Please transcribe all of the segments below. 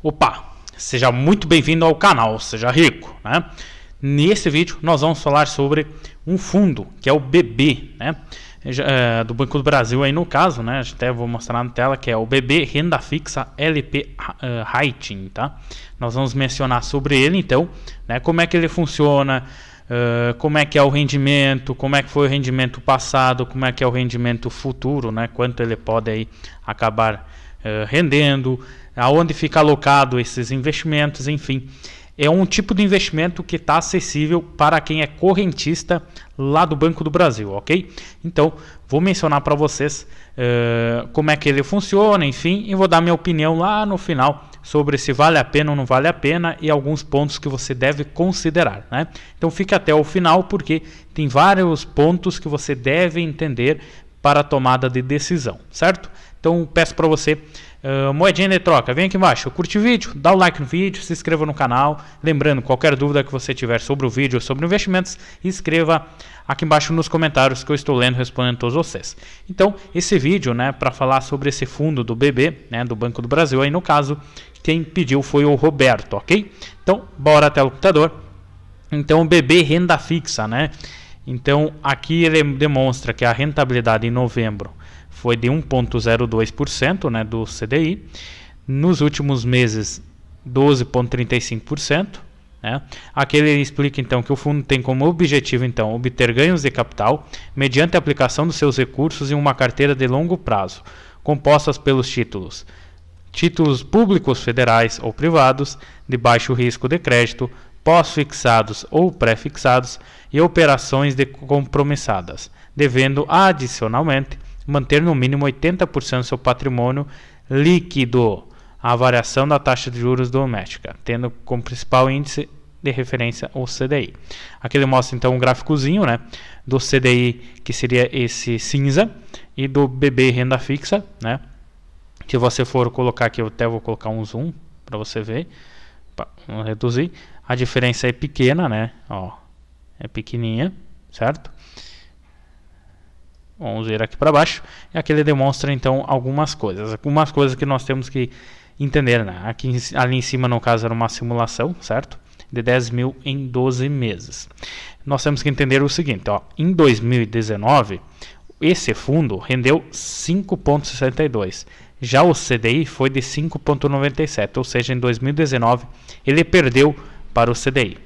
Opa, seja muito bem-vindo ao canal, seja rico, né? Nesse vídeo nós vamos falar sobre um fundo que é o BB, né? É, do Banco do Brasil aí no caso, né? Até vou mostrar na tela que é o BB Renda Fixa LP eh, Rating, tá? Nós vamos mencionar sobre ele então, né? Como é que ele funciona, Uh, como é que é o rendimento, como é que foi o rendimento passado, como é que é o rendimento futuro, né? Quanto ele pode aí acabar uh, rendendo, aonde fica alocado esses investimentos, enfim. É um tipo de investimento que está acessível para quem é correntista lá do Banco do Brasil, ok? Então, vou mencionar para vocês uh, como é que ele funciona, enfim, e vou dar minha opinião lá no final sobre se vale a pena ou não vale a pena e alguns pontos que você deve considerar, né? Então, fique até o final porque tem vários pontos que você deve entender para a tomada de decisão, certo? Então, peço para você ah, moedinha de troca, vem aqui embaixo, curte o vídeo, dá o like no vídeo, se inscreva no canal. Lembrando, qualquer dúvida que você tiver sobre o vídeo ou sobre investimentos, escreva aqui embaixo nos comentários que eu estou lendo respondendo todos vocês. Então, esse vídeo, né, para falar sobre esse fundo do BB, né, do Banco do Brasil, aí no caso, quem pediu foi o Roberto, ok? Então, bora até o computador. Então, o BB renda fixa, né? Então, aqui ele demonstra que a rentabilidade em novembro foi de 1,02% né, do CDI. Nos últimos meses, 12,35%. Né? Aqui ele explica então que o fundo tem como objetivo então obter ganhos de capital mediante a aplicação dos seus recursos em uma carteira de longo prazo, compostas pelos títulos títulos públicos federais ou privados de baixo risco de crédito, pós-fixados ou pré-fixados e operações de compromissadas, devendo adicionalmente manter no mínimo 80% do seu patrimônio líquido, a variação da taxa de juros doméstica, tendo como principal índice de referência o CDI. Aqui ele mostra então um gráficozinho né, do CDI, que seria esse cinza, e do BB renda fixa. Né? Se você for colocar aqui, eu até vou colocar um zoom para você ver. Vamos reduzir. A diferença é pequena, né? Ó, é pequenininha, certo? Vamos ver aqui para baixo. E aqui ele demonstra então algumas coisas. Algumas coisas que nós temos que entender. Né? Aqui, ali em cima, no caso, era uma simulação, certo? De 10 mil em 12 meses. Nós temos que entender o seguinte: ó, em 2019, esse fundo rendeu 5,62. Já o CDI foi de 5,97, ou seja, em 2019 ele perdeu para o CDI.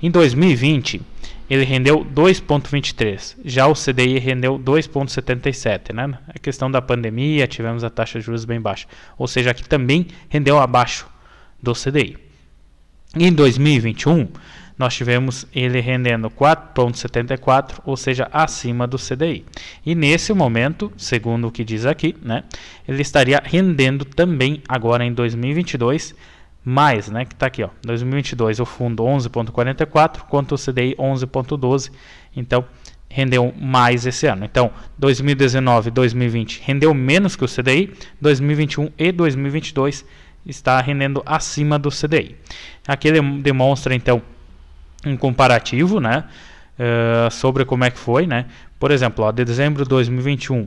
Em 2020, ele rendeu 2,23. Já o CDI rendeu 2,77, né? A é questão da pandemia, tivemos a taxa de juros bem baixa. Ou seja, aqui também rendeu abaixo do CDI. Em 2021, nós tivemos ele rendendo 4,74, ou seja, acima do CDI. E nesse momento, segundo o que diz aqui, né, ele estaria rendendo também agora em 2022 mais, né, que está aqui, ó, 2022 o fundo 11.44 quanto o CDI 11.12, então rendeu mais esse ano. Então, 2019 2020 rendeu menos que o CDI, 2021 e 2022 está rendendo acima do CDI. Aqui ele demonstra então um comparativo, né, uh, sobre como é que foi, né? Por exemplo, ó, de dezembro de 2021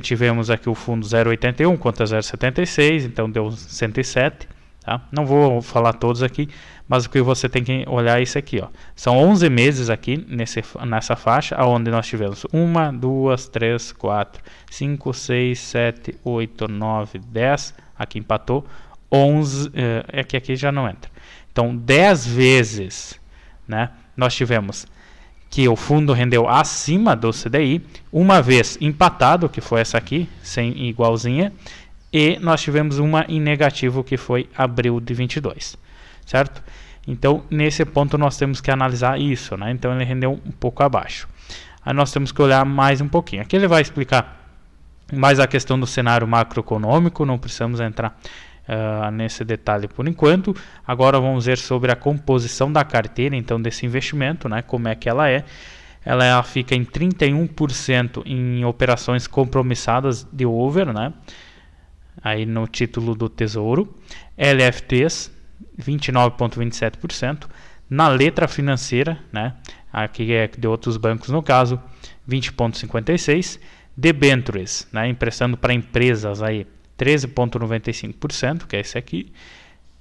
tivemos aqui o fundo 0,81 quanto a 0,76, então deu 107. Tá? Não vou falar todos aqui, mas o que você tem que olhar é isso aqui. Ó. São 11 meses aqui nesse, nessa faixa, onde nós tivemos 1, 2, 3, 4, 5, 6, 7, 8, 9, 10. Aqui empatou. 11, eh, é que aqui já não entra. Então, 10 vezes né, nós tivemos que o fundo rendeu acima do CDI, uma vez empatado, que foi essa aqui, sem igualzinha, e nós tivemos uma em negativo que foi abril de 22, certo? Então, nesse ponto nós temos que analisar isso, né? Então ele rendeu um pouco abaixo. Aí nós temos que olhar mais um pouquinho. Aqui ele vai explicar mais a questão do cenário macroeconômico, não precisamos entrar uh, nesse detalhe por enquanto. Agora vamos ver sobre a composição da carteira, então desse investimento, né? Como é que ela é? Ela fica em 31% em operações compromissadas de over, né? aí no título do Tesouro, LFTs 29.27%, na letra financeira, né? Aqui é de outros bancos no caso, 20.56, debentures, né, emprestando para empresas aí 13.95%, que é esse aqui,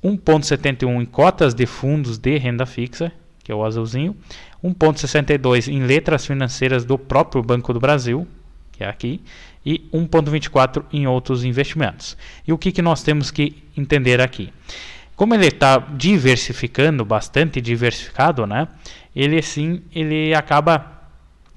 1.71 em cotas de fundos de renda fixa, que é o azulzinho, 1.62 em letras financeiras do próprio Banco do Brasil, que é aqui, e 1,24 em outros investimentos. E o que, que nós temos que entender aqui? Como ele está diversificando, bastante diversificado, né? Ele sim, ele acaba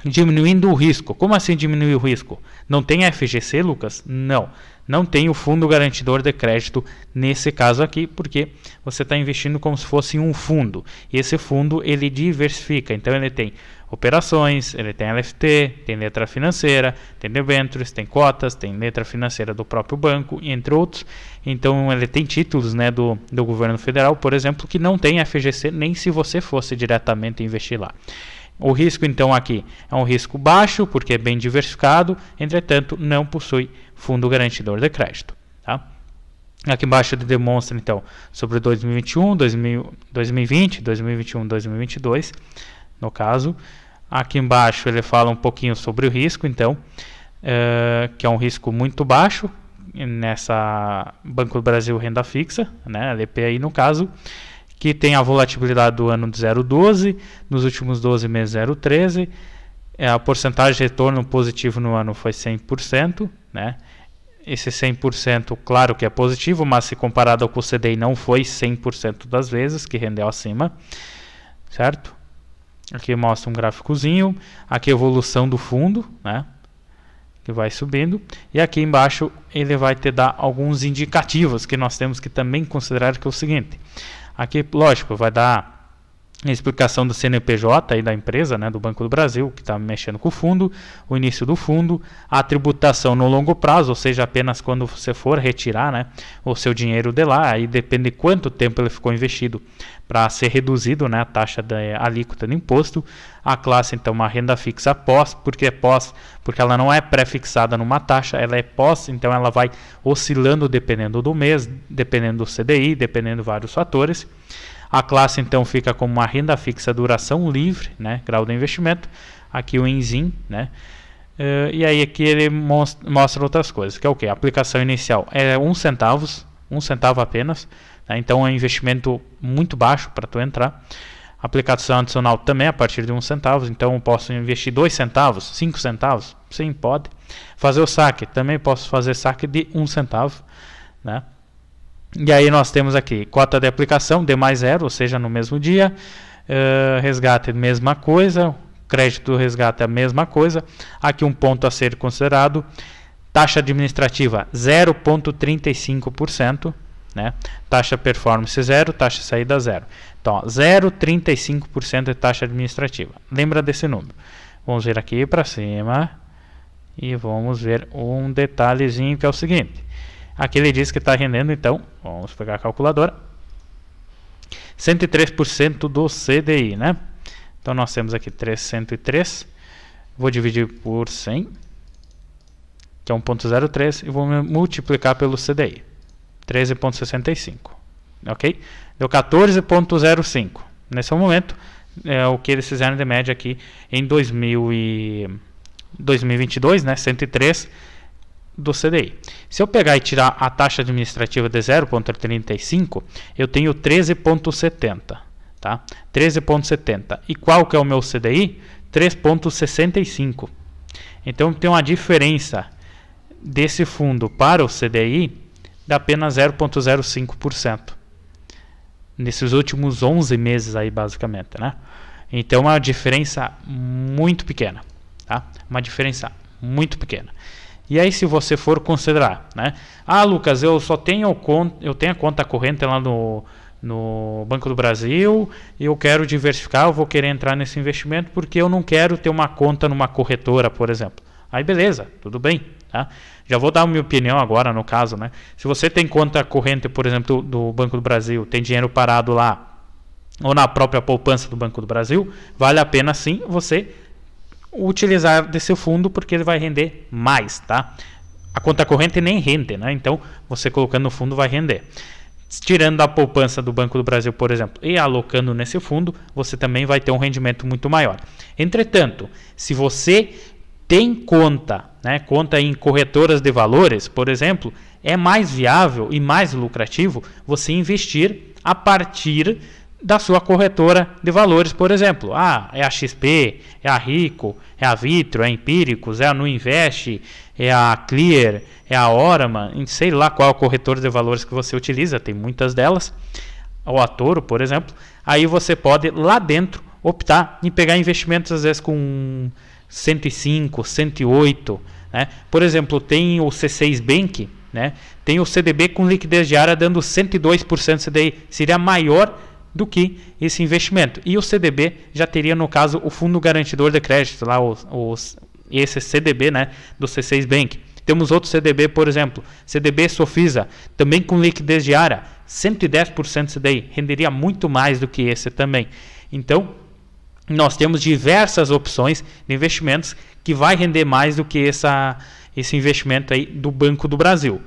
diminuindo o risco. Como assim diminuir o risco? Não tem FGC, Lucas? Não não tem o fundo garantidor de crédito nesse caso aqui, porque você está investindo como se fosse um fundo. E esse fundo ele diversifica, então ele tem operações, ele tem LFT, tem letra financeira, tem debêntures, tem cotas, tem letra financeira do próprio banco, entre outros. Então ele tem títulos né, do, do governo federal, por exemplo, que não tem FGC, nem se você fosse diretamente investir lá. O risco, então, aqui é um risco baixo, porque é bem diversificado, entretanto, não possui fundo garantidor de crédito. Tá? Aqui embaixo ele demonstra, então, sobre 2021, 2020, 2021, 2022, no caso. Aqui embaixo ele fala um pouquinho sobre o risco, então, uh, que é um risco muito baixo nessa Banco do Brasil Renda Fixa, né, LP no caso que tem a volatilidade do ano de 0,12, nos últimos 12 meses 0,13, é, a porcentagem de retorno positivo no ano foi 100%, né? Esse 100%, claro que é positivo, mas se comparado ao que o CDI não foi 100% das vezes que rendeu acima, certo? Aqui mostra um gráficozinho, aqui a evolução do fundo, né? que vai subindo. E aqui embaixo ele vai te dar alguns indicativos que nós temos que também considerar que é o seguinte. Aqui, lógico, vai dar explicação do CNPJ e da empresa, né, do Banco do Brasil, que está mexendo com o fundo, o início do fundo, a tributação no longo prazo, ou seja, apenas quando você for retirar né, o seu dinheiro de lá, aí depende de quanto tempo ele ficou investido para ser reduzido né, a taxa da eh, alíquota do imposto, a classe então uma renda fixa pós, porque é pós, porque ela não é pré-fixada numa taxa, ela é pós, então ela vai oscilando dependendo do mês, dependendo do CDI, dependendo de vários fatores. A classe então fica como uma renda fixa, duração livre, né? grau de investimento. Aqui o enzim, né? Uh, e aí aqui ele mostra outras coisas, que é o que? A aplicação inicial é um centavos, um centavo apenas, né? então é um investimento muito baixo para tu entrar. A aplicação adicional também a partir de um centavo, então eu posso investir dois centavos, cinco centavos, sim, pode. Fazer o saque, também posso fazer saque de um centavo, né? E aí nós temos aqui cota de aplicação D mais zero, ou seja, no mesmo dia. Uh, resgate, mesma coisa. Crédito do resgate, a mesma coisa. Aqui um ponto a ser considerado. Taxa administrativa 0,35%. Né? Taxa performance zero, taxa saída zero. Então, 0,35% de taxa administrativa. Lembra desse número. Vamos vir aqui para cima e vamos ver um detalhezinho que é o seguinte. Aqui ele diz que está rendendo, então, vamos pegar a calculadora, 103% do CDI, né? Então nós temos aqui 303, vou dividir por 100, que é 1.03, e vou multiplicar pelo CDI, 13.65, ok? Deu 14.05. Nesse momento, é o que eles fizeram de média aqui em 2000 e 2022, né? 103 do CDI. Se eu pegar e tirar a taxa administrativa de 0,35, eu tenho 13,70. Tá? 13,70. E qual que é o meu CDI? 3,65. Então tem uma diferença desse fundo para o CDI de apenas 0,05%. Nesses últimos 11 meses aí, basicamente, né? Então é uma diferença muito pequena, tá? Uma diferença muito pequena. E aí, se você for considerar, né? Ah, Lucas, eu só tenho, eu tenho a conta corrente lá no, no Banco do Brasil, eu quero diversificar, eu vou querer entrar nesse investimento porque eu não quero ter uma conta numa corretora, por exemplo. Aí beleza, tudo bem, tá? Já vou dar a minha opinião agora no caso, né? Se você tem conta corrente, por exemplo, do Banco do Brasil, tem dinheiro parado lá ou na própria poupança do Banco do Brasil, vale a pena sim você utilizar desse fundo porque ele vai render mais, tá? A conta corrente nem rende, né? Então, você colocando no fundo vai render. Tirando a poupança do Banco do Brasil, por exemplo, e alocando nesse fundo, você também vai ter um rendimento muito maior. Entretanto, se você tem conta, né, conta em corretoras de valores, por exemplo, é mais viável e mais lucrativo você investir a partir da sua corretora de valores, por exemplo. Ah, é a XP, é a Rico, é a Vitro, é a Empíricos, é a Nuinvest, é a Clear, é a Orama, sei lá qual corretora de valores que você utiliza, tem muitas delas, ou a Toro, por exemplo. Aí você pode lá dentro optar em pegar investimentos às vezes com 105, 108, né? Por exemplo, tem o C6 Bank, né? Tem o CDB com liquidez diária dando 102% CDI, seria maior do que esse investimento. E o CDB já teria, no caso, o Fundo Garantidor de Crédito, lá os, os, esse CDB né, do C6 Bank. Temos outro CDB, por exemplo, CDB Sofisa, também com liquidez diária, 110% CDI, renderia muito mais do que esse também. Então, nós temos diversas opções de investimentos que vai render mais do que essa, esse investimento aí do Banco do Brasil.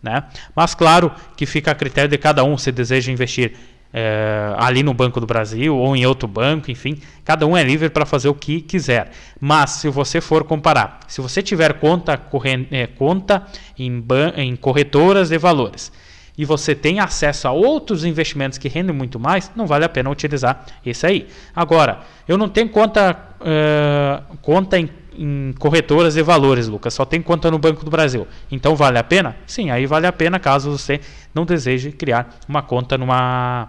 Né? Mas claro que fica a critério de cada um se deseja investir é, ali no Banco do Brasil ou em outro banco, enfim, cada um é livre para fazer o que quiser. Mas se você for comparar, se você tiver conta, corren, é, conta em, em corretoras de valores e você tem acesso a outros investimentos que rendem muito mais, não vale a pena utilizar esse aí. Agora, eu não tenho conta, é, conta em, em, corretoras e valores, Lucas, só tem conta no Banco do Brasil. Então vale a pena? Sim, aí vale a pena caso você não deseje criar uma conta numa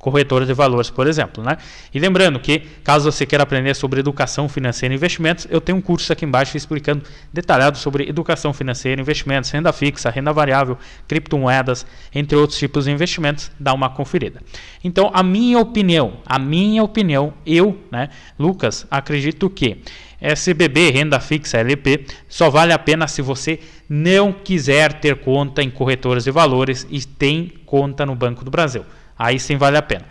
corretoras de valores, por exemplo. Né? E lembrando que, caso você queira aprender sobre educação financeira e investimentos, eu tenho um curso aqui embaixo explicando detalhado sobre educação financeira, investimentos, renda fixa, renda variável, criptomoedas, entre outros tipos de investimentos. Dá uma conferida. Então, a minha opinião, a minha opinião, eu, né, Lucas, acredito que SBB, renda fixa, LP, só vale a pena se você não quiser ter conta em corretoras de valores e tem conta no Banco do Brasil. Aí sim vale a pena.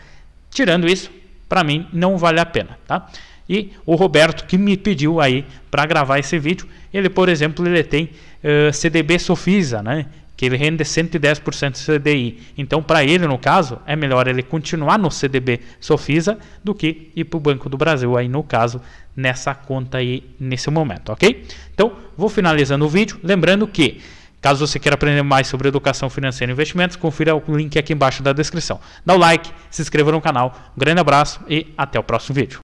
Tirando isso, para mim não vale a pena, tá? E o Roberto que me pediu aí para gravar esse vídeo, ele, por exemplo, ele tem uh, CDB Sofisa, né? Que ele rende 110% CDI. Então, para ele, no caso, é melhor ele continuar no CDB Sofisa do que ir para o Banco do Brasil, aí no caso, nessa conta aí, nesse momento, ok? Então, vou finalizando o vídeo. Lembrando que Caso você queira aprender mais sobre educação financeira e investimentos, confira o link aqui embaixo da descrição. Dá o like, se inscreva no canal. Um grande abraço e até o próximo vídeo.